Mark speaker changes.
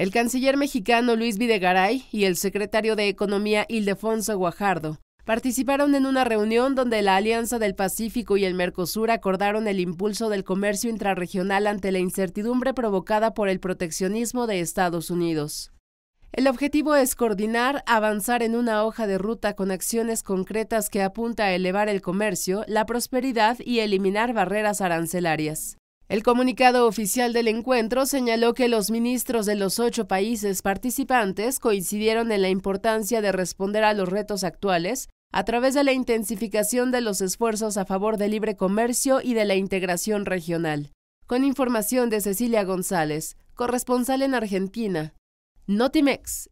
Speaker 1: El canciller mexicano Luis Videgaray y el secretario de Economía Ildefonso Guajardo participaron en una reunión donde la Alianza del Pacífico y el Mercosur acordaron el impulso del comercio intrarregional ante la incertidumbre provocada por el proteccionismo de Estados Unidos. El objetivo es coordinar, avanzar en una hoja de ruta con acciones concretas que apunta a elevar el comercio, la prosperidad y eliminar barreras arancelarias. El comunicado oficial del encuentro señaló que los ministros de los ocho países participantes coincidieron en la importancia de responder a los retos actuales a través de la intensificación de los esfuerzos a favor del libre comercio y de la integración regional. Con información de Cecilia González, corresponsal en Argentina. Notimex,